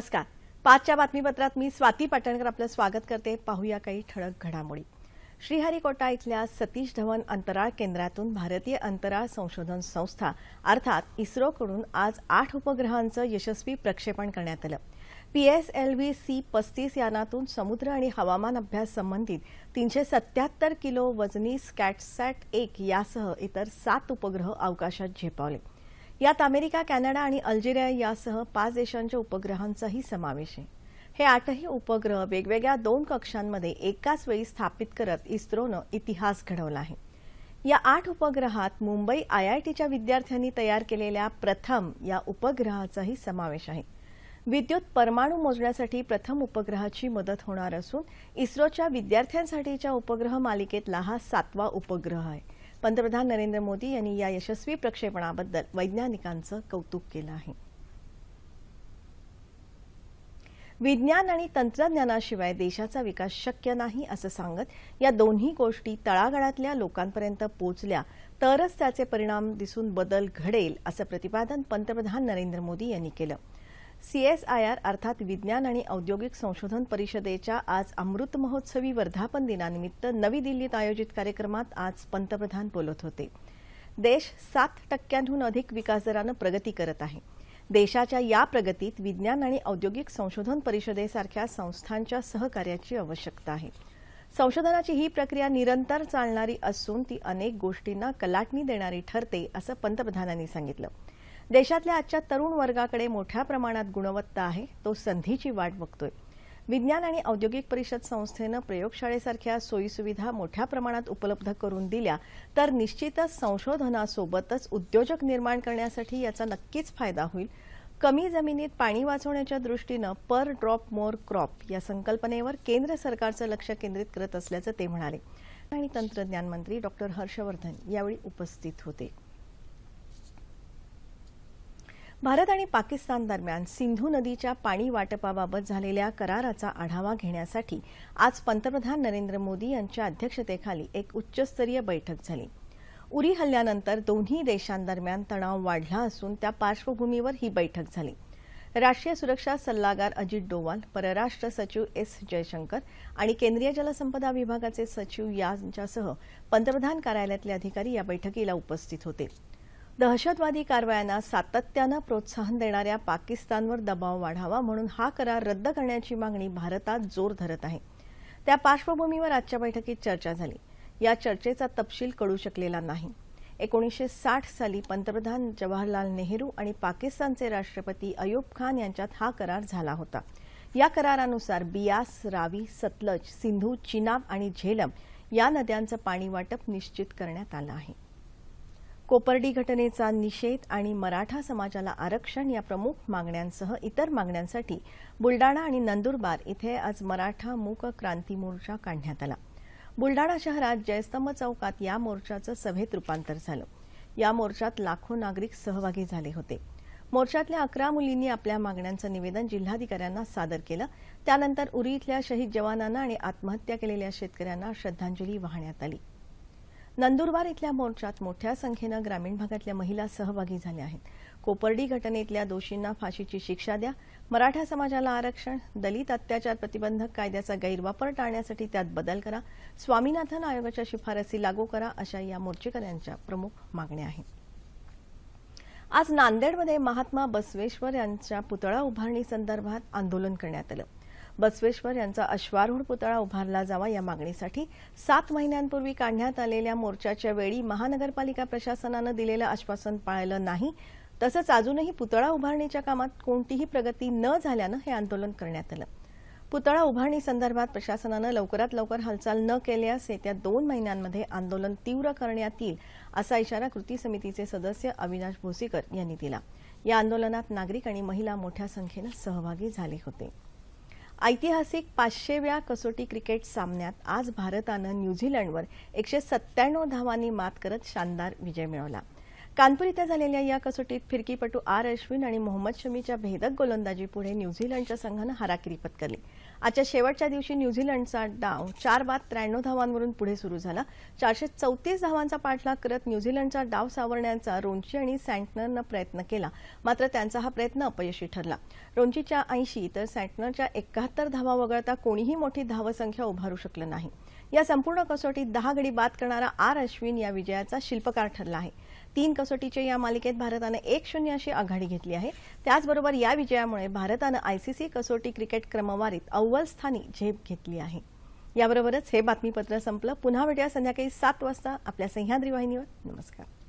नमस्कार पाचच्या बातमीपत्रात मी स्वाती पाटणकर आपलं स्वागत करते पाहूया काही ठळक घडामोडी श्रीहरिकोटा इथल्या सतीश धवन अंतराळ केंद्रातून भारतीय अंतराळ संशोधन संस्था अर्थात इस्रोकडून आज आठ उपग्रहांचं यशस्वी प्रक्षेपण करण्यात आलं पीएसएलव्ही सी पस्तीस यानातून समुद्र आणि हवामान अभ्यास संबंधित तीनशे किलो वजनी स्कॅटसॅट एक यासह इतर सात उपग्रह अवकाशात झेपावले यात अमेरिका कॅनडा आणि अल्जेरिया यासह पाच देशांच्या उपग्रहांचाही समावेश आहे हे आठही उपग्रह वेगवेगळ्या दोन कक्षांमध्ये एकाच वेळी स्थापित करत इस्रोनं इतिहास घडवला आहे या आठ उपग्रहात मुंबई आयआयटीच्या विद्यार्थ्यांनी तयार केलेल्या प्रथम या उपग्रहाचाही समावेश आहे विद्युत परमाणू मोजण्यासाठी प्रथम उपग्रहाची मदत होणार असून इस्रोच्या विद्यार्थ्यांसाठीच्या उपग्रह मालिकेतला हा सातवा उपग्रह आहे पंतप्रधान नरेंद्र मोदी यांनी या यशस्वी प्रक्षेपणाबद्दल वैज्ञानिकांचं कौतुक केलं आहे विज्ञान आणि तंत्रज्ञानाशिवाय देशाचा विकास शक्य नाही असं सांगत या दोन्ही गोष्टी तळागाळातल्या लोकांपर्यंत पोचल्या तरच त्याचे परिणाम दिसून बदल घडेल असं प्रतिपादन पंतप्रधान नरेंद्र मोदी यांनी केलं सीएसआयआर अर्थात विज्ञान आणि औद्योगिक संशोधन परिषदेच्या आज अमृत महोत्सवी वर्धापन दिनानिमित्त नवी दिल्लीत आयोजित कार्यक्रमात आज पंतप्रधान बोलत होते देश सात टक्क्यांहून अधिक विकासदरानं प्रगती करत आहे देशाच्या या प्रगतीत विज्ञान आणि औद्योगिक संशोधन परिषदेसारख्या संस्थांच्या सहकार्याची आवश्यकता आहे संशोधनाची ही प्रक्रिया निरंतर चालणारी असून ती अनेक गोष्टींना कलाटणी देणारी ठरते असं पंतप्रधानांनी सांगितलं देशातल्या आजच्या तरुण वर्गाकडे मोठ्या प्रमाणात गुणवत्ता आहे तो संधीची वाट बघतोय विज्ञान आणि औद्योगिक परिषद संस्थेनं प्रयोगशाळेसारख्या सोयीसुविधा मोठ्या प्रमाणात उपलब्ध करून दिल्या तर निश्चितच संशोधनासोबतच उद्योजक निर्माण करण्यासाठी याचा नक्कीच फायदा होईल कमी जमिनीत पाणी वाचवण्याच्या दृष्टीनं पर ड्रॉप मोर क्रॉप या संकल्पनेवर केंद्र सरकारचं लक्ष केंद्रित करत असल्याचं ते म्हणाले आणि तंत्रज्ञान मंत्री डॉक्टर हर्षवर्धन यावेळी उपस्थित होते भारत आणि पाकिस्तान दरम्यान सिंधू नदीच्या पाणी वाटपाबाबत झालेल्या कराराचा आढावा घेण्यासाठी आज पंतप्रधान नरेंद्र मोदी यांच्या अध्यक्षतेखाली एक उच्चस्तरीय बैठक झाली उरी हल्ल्यानंतर दोन्ही देशांदरम्यान तणाव वाढला असून त्या पार्श्वभूमीवर ही बैठक झाली राष्ट्रीय सुरक्षा सल्लागार अजित डोवाल परराष्ट्र सचिव एस जयशंकर आणि केंद्रीय जलसंपदा विभागाचे सचिव यांच्यासह पंतप्रधान कार्यालयातले अधिकारी या बैठकीला उपस्थित होते दहशतवादी कारवायांना सातत्यानं प्रोत्साहन देणाऱ्या पाकिस्तानवर दबाव वाढावा म्हणून हा करार रद्द करण्याची मागणी भारतात जोर धरत आहे त्या पार्श्वभूमीवर आजच्या बैठकीत चर्चा झाली या चर्चेचा तपशील कळू शकलेला नाही एकोणीसशे साठ साली पंतप्रधान जवाहरलाल नेहरू आणि पाकिस्तानचे राष्ट्रपती अयूब खान यांच्यात हा करार झाला होता या करारानुसार बियास रावी सतलज सिंधू चिनाब आणि झेलम या नद्यांचं पाणी वाटप निश्चित करण्यात आलं आहे कोपर्डी घटनेचा निषेध आणि मराठा समाजाला आरक्षण या प्रमुख मागण्यांसह इतर मागण्यांसाठी बुलडाणा आणि नंदुरबार इथे आज मराठा मूक क्रांती मोर्चा काढण्यात आला बुलडाणा शहरात जयस्तंभ चौकात या मोर्चाचं सभेत रूपांतर झालं या मोर्चात लाखो नागरिक सहभागी झाले होते मोर्चातल्या अकरा मुलींनी आपल्या मागण्यांचं निवेदन जिल्हाधिकाऱ्यांना सादर केलं त्यानंतर उरी इथल्या शहीद जवानांना आणि आत्महत्या केलेल्या शेतकऱ्यांना श्रद्धांजली वाहण्यात आली नंदुरबार इथल्या मोर्चात मोठ्या संख्येनं ग्रामीण भागातल्या महिला सहभागी झाल्या आहेत कोपर्डी घटनेतल्या दोषींना फाशीची शिक्षा द्या मराठा समाजाला आरक्षण दलित अत्याचार प्रतिबंधक कायद्याचा गैरवापर टाळण्यासाठी त्यात बदल करा स्वामीनाथन आयोगाच्या शिफारसी लागू करा अशा या मोर्चेकऱ्यांच्या प्रमुख मागण्या आहेत आज नांदेडमध्ये महात्मा बसवेश्वर यांच्या पुतळा उभारणी संदर्भात आंदोलन करण्यात आलं बसवेश्वर यांचा अश्वारूढ पुतळा उभारला जावा या मागणीसाठी सात महिन्यांपूर्वी काढण्यात आलेल्या मोर्चाच्या वेळी महानगरपालिका प्रशासनानं दिलेलं आश्वासन पाळलं नाही तसंच अजूनही पुतळा उभारणीच्या कामात कोणतीही प्रगती न झाल्यानं हे आंदोलन करण्यात आलं पुतळा उभारणी संदर्भात प्रशासनानं लवकरात लवकर हालचाल न केल्यास येत्या दोन महिन्यांमध्ये आंदोलन तीव्र करण्यात येईल असा इशारा कृती समितीचे सदस्य अविनाश भोसीकर यांनी दिला या आंदोलनात नागरिक आणि महिला मोठ्या संख्येनं सहभागी झाले होते ऐतिहासिक पाचशेव्या कसोटी क्रिकेट सामन्यात आज भारतानं न्यूझीलंडवर एकशे सत्त्याण्णव धावांनी मात करत शानदार विजय मिळवला कानपूर इथं झालेल्या या कसोटीत फिरकीपटू आर अश्विन आणि मोहम्मद शमीच्या भेदक गोलंदाजीपुढे न्यूझीलंडच्या संघानं हाराकिरी पत्करली आजच्या शेवटच्या दिवशी न्यूझीलंडचा डाव चार बाद त्र्याण्णव धावांवरून पुढे सुरू झाला चारशे चौतीस धावांचा पाठलाग करत न्यूझीलंडचा डाव सावरण्याचा रोंची आणि सँटनरनं प्रयत्न केला मात्र त्यांचा हा प्रयत्न अपयशी ठरला रोंचीच्या ऐंशी तर सँटनरच्या एकाहत्तर धावा वगळता कोणीही मोठी धावसंख्या उभारू शकलं नाही या संपूर्ण कसोटीत दहा गडी बाद करणारा आर अश्विन या विजयाचा शिल्पकार ठरला आहे तीन कसोटीच्या या मालिकेत भारतानं एक शून्य अशी आघाडी घेतली आहे त्याचबरोबर या विजयामुळे भारतानं आयसीसी कसोटी क्रिकेट क्रमवारीत अव्वल स्थानी झेप घेतली आहे याबरोबरच हे बातमीपत्र संपलं पुन्हा भेटूया संध्याकाळी सात वाजता आपल्या सह्याद्री वाहिनीवर नमस्कार